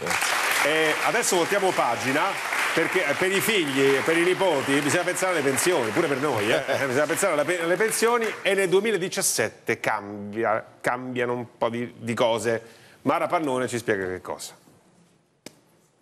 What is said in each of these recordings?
Certo. E adesso voltiamo pagina perché eh, per i figli e per i nipoti bisogna pensare alle pensioni, pure per noi, eh? eh bisogna pensare alle pensioni e nel 2017 cambia, cambiano un po' di, di cose. Mara Pannone ci spiega che cosa.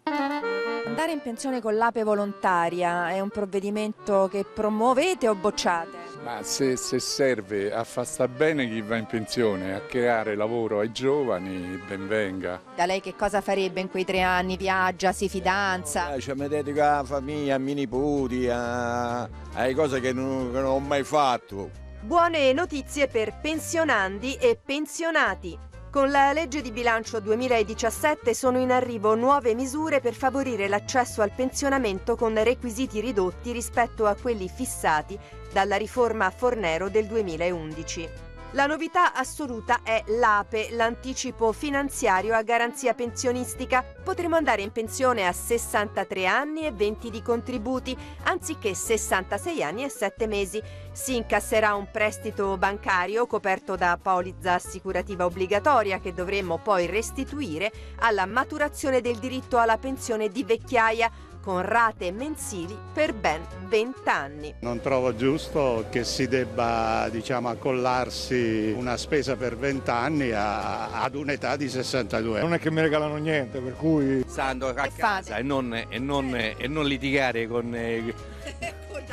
Andare in pensione con l'ape volontaria è un provvedimento che promuovete o bocciate? Ma se, se serve a far star bene chi va in pensione, a creare lavoro ai giovani, ben venga. Da lei che cosa farebbe in quei tre anni? Viaggia, si fidanza? No, eh, cioè, mi dedico alla famiglia, ai miei nipoti, alle cose che non, che non ho mai fatto. Buone notizie per pensionandi e pensionati. Con la legge di bilancio 2017 sono in arrivo nuove misure per favorire l'accesso al pensionamento con requisiti ridotti rispetto a quelli fissati dalla riforma Fornero del 2011. La novità assoluta è l'APE, l'anticipo finanziario a garanzia pensionistica. Potremo andare in pensione a 63 anni e 20 di contributi, anziché 66 anni e 7 mesi. Si incasserà un prestito bancario coperto da polizza assicurativa obbligatoria che dovremmo poi restituire alla maturazione del diritto alla pensione di vecchiaia con rate mensili per ben 20 anni. Non trovo giusto che si debba diciamo, accollarsi una spesa per 20 anni a, ad un'età di 62. Non è che mi regalano niente, per cui... Stando a casa e non, e, non, e non litigare con... Eh,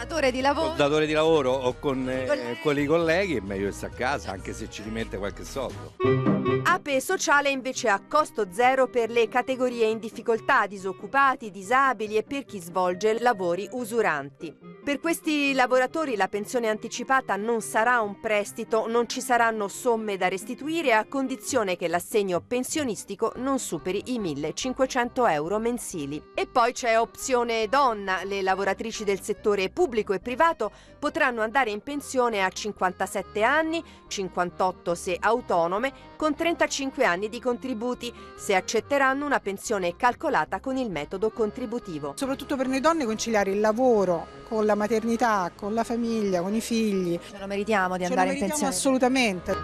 datore di lavoro. Col datore di lavoro o con, eh, con i colleghi è meglio essere a casa, anche se ci rimette qualche soldo. APE sociale invece a costo zero per le categorie in difficoltà, disoccupati, disabili e per chi svolge lavori usuranti. Per questi lavoratori la pensione anticipata non sarà un prestito, non ci saranno somme da restituire a condizione che l'assegno pensionistico non superi i 1.500 euro mensili. E poi c'è opzione donna, le lavoratrici del settore pubblico e privato potranno andare in pensione a 57 anni, 58 se autonome, con 35 anni di contributi, se accetteranno una pensione calcolata con il metodo contributivo. Soprattutto per noi donne conciliare il lavoro con la la maternità, con la famiglia, con i figli. Ce lo meritiamo di andare meritiamo in pensione? assolutamente.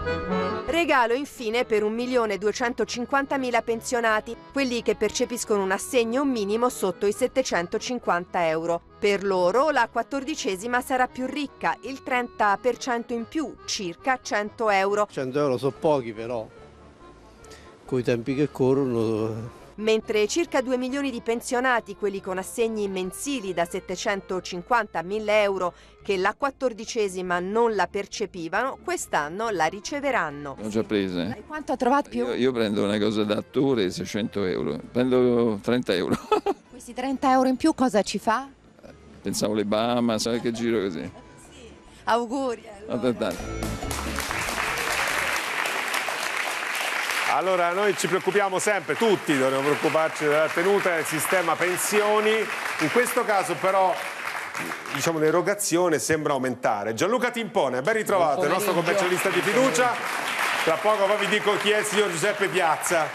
Regalo infine per 1.250.000 pensionati, quelli che percepiscono un assegno minimo sotto i 750 euro. Per loro la quattordicesima sarà più ricca, il 30% in più, circa 100 euro. 100 euro sono pochi però, coi tempi che corrono mentre circa 2 milioni di pensionati, quelli con assegni mensili da 750 a 1000 euro, che la quattordicesima non la percepivano, quest'anno la riceveranno. L'ho già presa. E eh. quanto ha trovato più? Io, io prendo una cosa da attore, 600 euro, prendo 30 euro. Questi 30 euro in più cosa ci fa? Pensavo le Bahamas, sai che giro così. Sì, auguri. Allora. Allora noi ci preoccupiamo sempre, tutti dobbiamo preoccuparci della tenuta del sistema pensioni, in questo caso però diciamo, l'erogazione sembra aumentare. Gianluca Timpone, ben ritrovato, il nostro commercialista di fiducia, tra poco poi vi dico chi è il signor Giuseppe Piazza,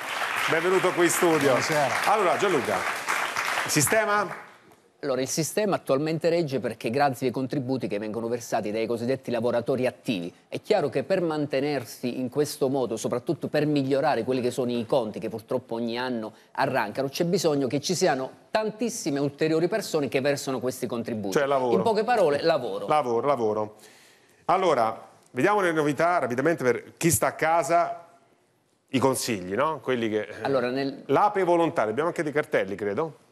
benvenuto qui in studio. Buonasera. Allora Gianluca, sistema allora, il sistema attualmente regge perché grazie ai contributi che vengono versati dai cosiddetti lavoratori attivi. È chiaro che per mantenersi in questo modo, soprattutto per migliorare quelli che sono i conti che purtroppo ogni anno arrancano, c'è bisogno che ci siano tantissime ulteriori persone che versano questi contributi. Cioè lavoro. In poche parole, lavoro. Lavoro, lavoro. Allora, vediamo le novità rapidamente per chi sta a casa i consigli, no? Quelli che... Eh, allora, nel... L'ape volontaria, abbiamo anche dei cartelli, credo.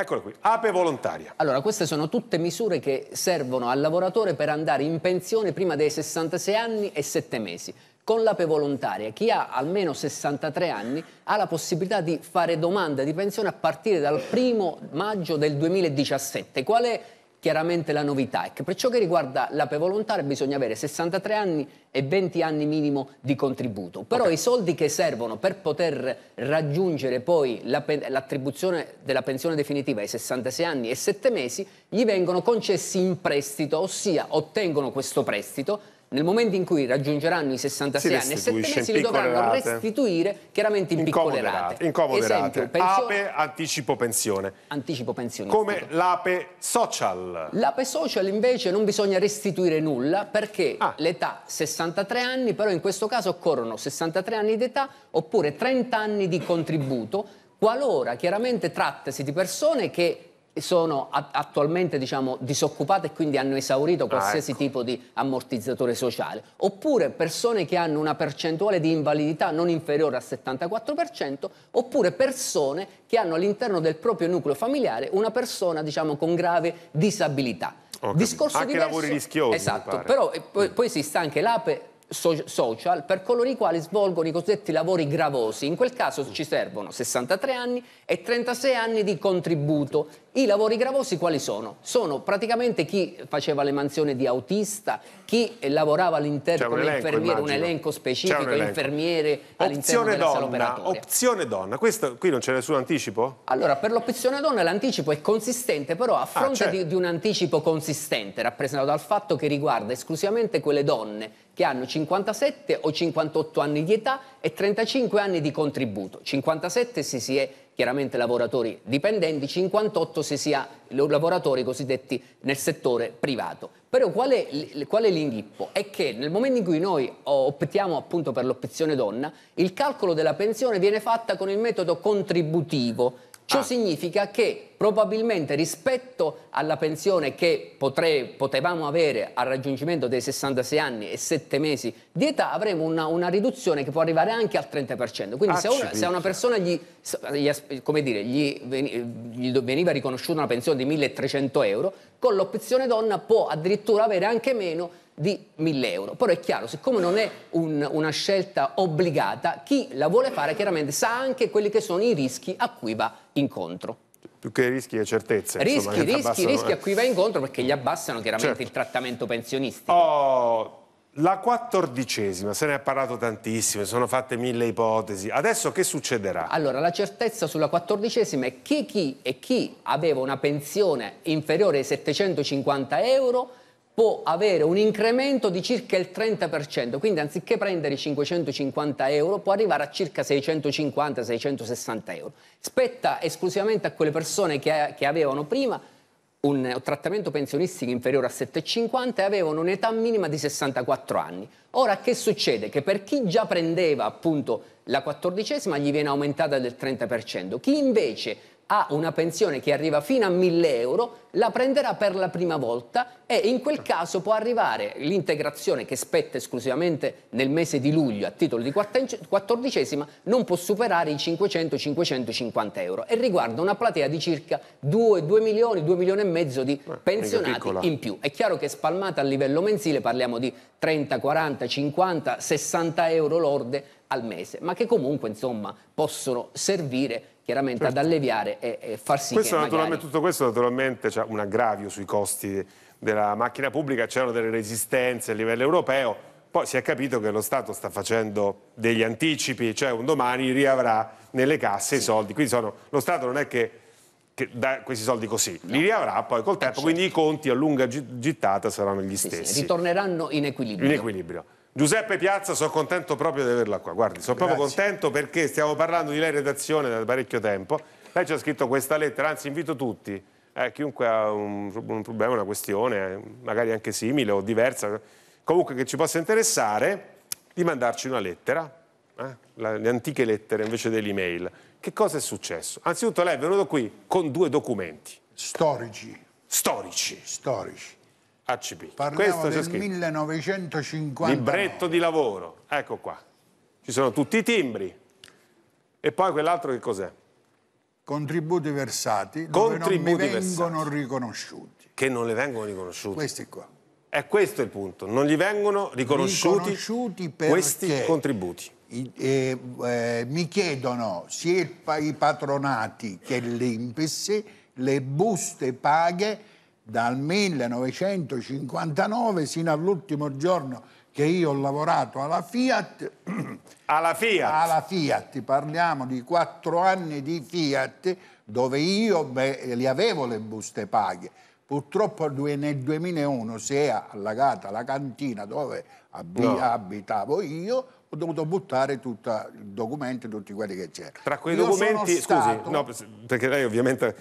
Eccolo qui, APE volontaria. Allora, queste sono tutte misure che servono al lavoratore per andare in pensione prima dei 66 anni e 7 mesi. Con l'APE volontaria, chi ha almeno 63 anni ha la possibilità di fare domanda di pensione a partire dal primo maggio del 2017. Qual è chiaramente la novità è che per ciò che riguarda l'APE volontaria bisogna avere 63 anni e 20 anni minimo di contributo, però okay. i soldi che servono per poter raggiungere poi l'attribuzione della pensione definitiva ai 66 anni e 7 mesi gli vengono concessi in prestito, ossia ottengono questo prestito nel momento in cui raggiungeranno i 66 anni e 7 mesi li dovranno rate. restituire chiaramente in piccole rate. Incomode Esempio, pensione... APE anticipo pensione. Anticipo pensione. Come l'APE social. L'APE social invece non bisogna restituire nulla perché ah. l'età 63 anni, però in questo caso occorrono 63 anni d'età oppure 30 anni di contributo qualora chiaramente trattasi di persone che sono attualmente diciamo, disoccupate e quindi hanno esaurito ah, qualsiasi ah, ecco. tipo di ammortizzatore sociale, oppure persone che hanno una percentuale di invalidità non inferiore al 74%, oppure persone che hanno all'interno del proprio nucleo familiare una persona diciamo, con grave disabilità. Discorso anche diverso, lavori rischiosi. Esatto, però eh, poi, mm. poi esiste anche l'APE so social per coloro i quali svolgono i cosiddetti lavori gravosi. In quel caso ci servono 63 anni e 36 anni di contributo. I lavori gravosi quali sono? Sono praticamente chi faceva le mansioni di autista, chi lavorava all'interno come infermiere, immagino. un elenco specifico, un elenco. infermiere all'interno della sala operatoria. Opzione donna, Questo, qui non c'è nessun anticipo? Allora, per l'opzione donna l'anticipo è consistente, però a ah, fronte ah, di, di un anticipo consistente, rappresentato dal fatto che riguarda esclusivamente quelle donne che hanno 57 o 58 anni di età e 35 anni di contributo. 57 se si è chiaramente lavoratori dipendenti, 58 se si ha lavoratori cosiddetti nel settore privato. Però qual è, qual è l'inghippo? È che nel momento in cui noi optiamo appunto per l'opzione donna, il calcolo della pensione viene fatto con il metodo contributivo, Ciò ah. significa che probabilmente rispetto alla pensione che potre, potevamo avere al raggiungimento dei 66 anni e 7 mesi di età avremo una, una riduzione che può arrivare anche al 30%. Quindi ah, se, una, se a una persona gli, gli, dire, gli, gli, veniva riconosciuta una pensione di 1300 euro, con l'opzione donna può addirittura avere anche meno di 1000 euro. Però è chiaro, siccome non è un, una scelta obbligata, chi la vuole fare chiaramente sa anche quelli che sono i rischi a cui va incontro. Più che rischi e certezze. Rischi, insomma, rischi, rischi a eh. cui va incontro perché gli abbassano chiaramente certo. il trattamento pensionistico. Oh, la quattordicesima, se ne è parlato tantissimo, sono fatte mille ipotesi. Adesso che succederà? Allora, la certezza sulla quattordicesima è che chi e chi aveva una pensione inferiore ai 750 euro può avere un incremento di circa il 30%, quindi anziché prendere 550 euro può arrivare a circa 650-660 euro. Spetta esclusivamente a quelle persone che, che avevano prima un trattamento pensionistico inferiore a 7,50 e avevano un'età minima di 64 anni. Ora che succede? Che per chi già prendeva appunto la quattordicesima gli viene aumentata del 30%, chi invece ha una pensione che arriva fino a 1000 euro, la prenderà per la prima volta e in quel caso può arrivare l'integrazione che spetta esclusivamente nel mese di luglio a titolo di quattordicesima, non può superare i 500-550 euro e riguarda una platea di circa 2, 2 milioni, 2 milioni e mezzo di pensionati in più. È chiaro che spalmata a livello mensile parliamo di 30, 40, 50, 60 euro lorde al mese, ma che comunque insomma possono servire chiaramente certo. ad alleviare e, e far sì questo che magari... Tutto questo naturalmente c'è cioè, un aggravio sui costi della macchina pubblica, c'erano delle resistenze a livello europeo, poi si è capito che lo Stato sta facendo degli anticipi, cioè un domani riavrà nelle casse sì. i soldi. Quindi sono, lo Stato non è che, che dà questi soldi così, no. li riavrà poi col tempo, eh, certo. quindi i conti a lunga gittata saranno gli stessi. Sì, sì. Ritorneranno in equilibrio. In equilibrio. Giuseppe Piazza, sono contento proprio di averla qua, guardi, sono proprio contento perché stiamo parlando di lei redazione da parecchio tempo, lei ci ha scritto questa lettera, anzi invito tutti, eh, chiunque ha un, un, problema, una questione, magari anche simile o diversa, comunque che ci possa interessare, di mandarci una lettera, eh? La, le antiche lettere invece dell'email. Che cosa è successo? Anzitutto lei è venuto qui con due documenti. Storici. Storici. Storici ACP. Parliamo Questo del 1950. Libretto di lavoro, ecco qua. Ci sono tutti i timbri. E poi quell'altro che cos'è? Contributi versati Contributi non mi vengono versati. riconosciuti. Che non le vengono riconosciuti. Questi qua. E questo è il punto, non gli vengono riconosciuti, riconosciuti questi contributi. I, eh, eh, mi chiedono sia i patronati che l'Impes le buste paghe dal 1959 sino all'ultimo giorno che io ho lavorato alla Fiat. Alla Fiat? Alla Fiat, parliamo di quattro anni di Fiat dove io beh, li avevo le buste paghe. Purtroppo nel 2001 si è allagata la cantina dove ab no. abitavo io, ho dovuto buttare tutta, i documenti, tutti quelli che c'erano. Tra quei io documenti, scusi, no, perché lei ovviamente,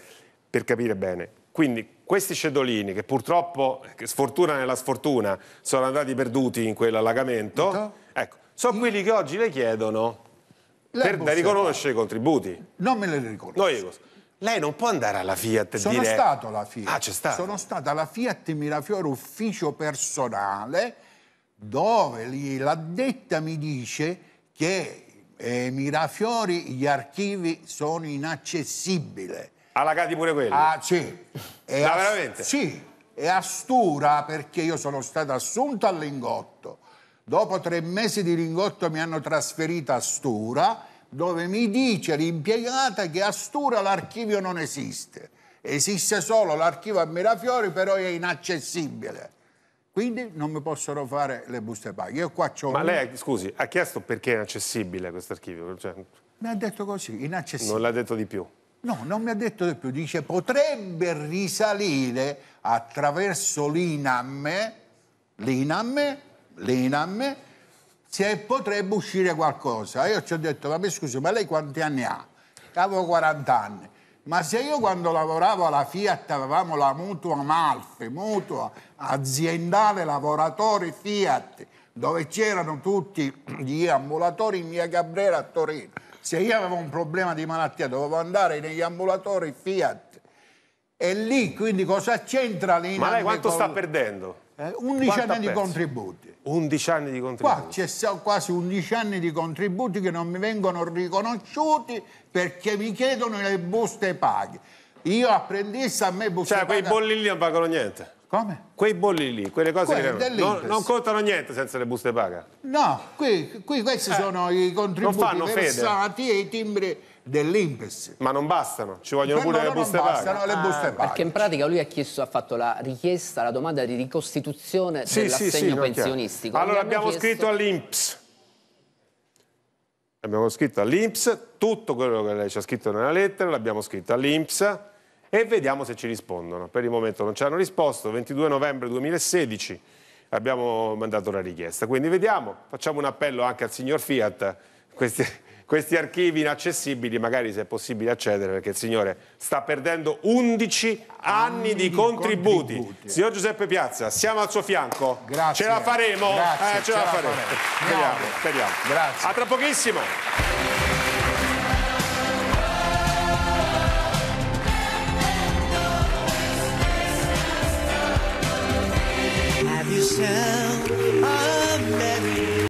per capire bene, quindi questi cedolini che purtroppo, che sfortuna nella sfortuna, sono andati perduti in quell'allagamento, ecco, ecco sono quelli che oggi le chiedono per da riconoscere i contributi. Non me le riconosco. No, lei non può andare alla Fiat e sono dire... Sono stato alla Fiat. Ah, c'è stato. Sono stato alla Fiat Mirafiore ufficio personale dove l'addetta mi dice che eh, Mirafiori gli archivi sono inaccessibili Allagati pure quello? Ah, sì. E a, veramente? Sì. E Astura, perché io sono stato assunto al Lingotto. Dopo tre mesi di Lingotto mi hanno trasferito a Astura, dove mi dice l'impiegata che a Astura l'archivio non esiste. Esiste solo l'archivio a Mirafiori, però è inaccessibile. Quindi non mi possono fare le buste paghe. Io qua c'ho Ma lei, scusi, ha chiesto perché è inaccessibile questo archivio? Cioè... Mi ha detto così, inaccessibile. Non l'ha detto di più. No, non mi ha detto di più, dice potrebbe risalire attraverso l'INAM, l'INAM, l'INAM, se potrebbe uscire qualcosa. Io ci ho detto, vabbè scusi, ma lei quanti anni ha? Avevo 40 anni. Ma se io quando lavoravo alla Fiat avevamo la mutua Malfe, mutua aziendale lavoratori Fiat, dove c'erano tutti gli ambulatori in via Cabrera a Torino, se io avevo un problema di malattia dovevo andare negli ambulatori Fiat. E lì quindi cosa c'entra lì? Ma lei quanto col... sta perdendo? Eh, 11 anni di contributi. 11 anni di contributi. Qua c'è quasi 11 anni di contributi che non mi vengono riconosciuti perché mi chiedono le buste paghe. Io apprendista a me buste paghe... Cioè quei bolli lì non pagano niente? Come? Quei bolli lì, quelle cose Quelli che non, non, contano niente senza le buste paga. No, qui, qui questi eh, sono i contributi versati fede. e i timbri dell'Impes. Ma non bastano, ci vogliono Quello pure le buste, paga. bastano, le buste paga. Ah, perché in pratica lui ha, chiesto, ha fatto la richiesta, la domanda di ricostituzione sì, dell'assegno sì, sì, pensionistico. Allora abbiamo chiesto... scritto all'Inps. Abbiamo scritto all'Inps tutto quello che lei ci ha scritto nella lettera, l'abbiamo scritto all'Inps e vediamo se ci rispondono. Per il momento non ci hanno risposto, 22 novembre 2016 abbiamo mandato la richiesta, quindi vediamo, facciamo un appello anche al signor Fiat, questi, questi archivi inaccessibili magari se è possibile accedere perché il signore sta perdendo 11 anni, anni di, contributi. contributi. Signor Giuseppe Piazza, siamo al suo fianco, Grazie. ce la faremo, Grazie, eh, ce, ce, la, la faremo. Speriamo, speriamo. Grazie. a tra pochissimo. yeah